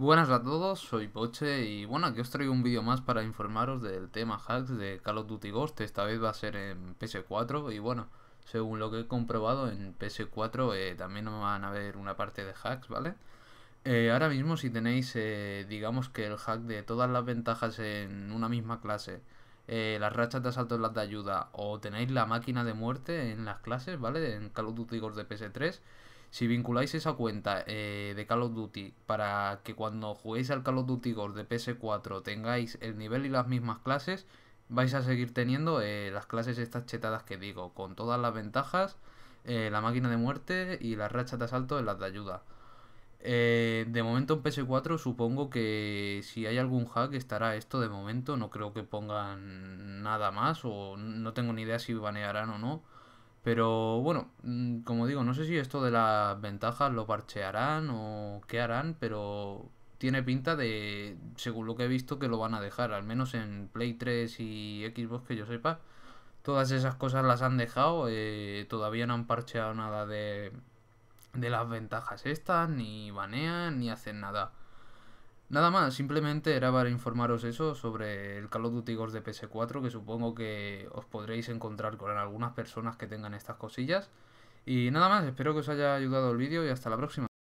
Buenas a todos, soy Poche y bueno, aquí os traigo un vídeo más para informaros del tema hacks de Call of Duty Ghost, esta vez va a ser en PS4 y bueno, según lo que he comprobado en PS4 eh, también van a haber una parte de hacks, ¿vale? Eh, ahora mismo si tenéis, eh, digamos que el hack de todas las ventajas en una misma clase, las rachas de asalto en las de ayuda o tenéis la máquina de muerte en las clases, ¿vale? En Call of Duty Ghost de PS3 si vinculáis esa cuenta eh, de Call of Duty para que cuando juguéis al Call of Duty Gold de PS4 tengáis el nivel y las mismas clases, vais a seguir teniendo eh, las clases estas chetadas que digo, con todas las ventajas, eh, la máquina de muerte y las rachas de asalto en las de ayuda. de momento en PS4 supongo que si hay algún hack estará esto de momento, no creo que pongan nada más o no tengo ni idea si banearán o no. Pero bueno, mm, como digo, no sé si esto de las ventajas lo parchearán o qué harán, pero tiene pinta de, según lo que he visto, que lo van a dejar. Al menos en Play 3 y Xbox que yo sepa, todas esas cosas las han dejado. Eh, todavía no han parcheado nada de, de las ventajas estas, ni banean, ni hacen nada. Nada más, simplemente era para informaros eso sobre el Call of Duty Ghost de PS4, que supongo que os podréis encontrar con algunas personas que tengan estas cosillas. Y nada más, espero que os haya ayudado el vídeo y hasta la próxima.